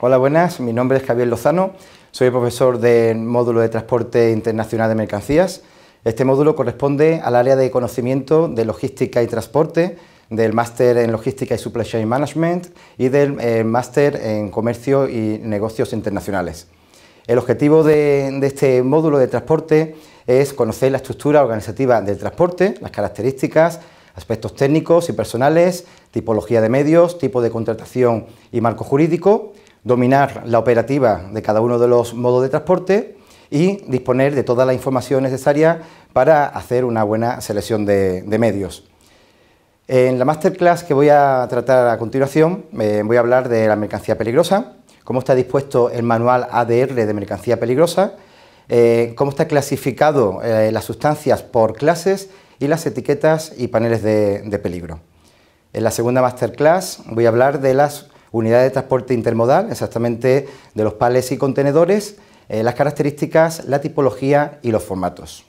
Hola, buenas. Mi nombre es Javier Lozano. Soy profesor del módulo de Transporte Internacional de Mercancías. Este módulo corresponde al área de conocimiento de logística y transporte del máster en logística y supply chain management y del eh, máster en comercio y negocios internacionales. El objetivo de este módulo de transporte es conocer la estructura organizativa del transporte, las características, aspectos técnicos y personales, tipología de medios, tipo de contratación y marco jurídico, dominar la operativa de cada uno de los modos de transporte y disponer de toda la información necesaria para hacer una buena selección de, medios. En la masterclass que voy a tratar a continuación eh, voy a hablar de la mercancía peligrosa, cómo está dispuesto el manual ADR de mercancía peligrosa, eh, cómo está clasificado eh, las sustancias por clases y las etiquetas y paneles de, de peligro. En la segunda masterclass voy a hablar de las Unidad de transporte intermodal, exactamente de los pales y contenedores, eh, las características, la tipología y los formatos.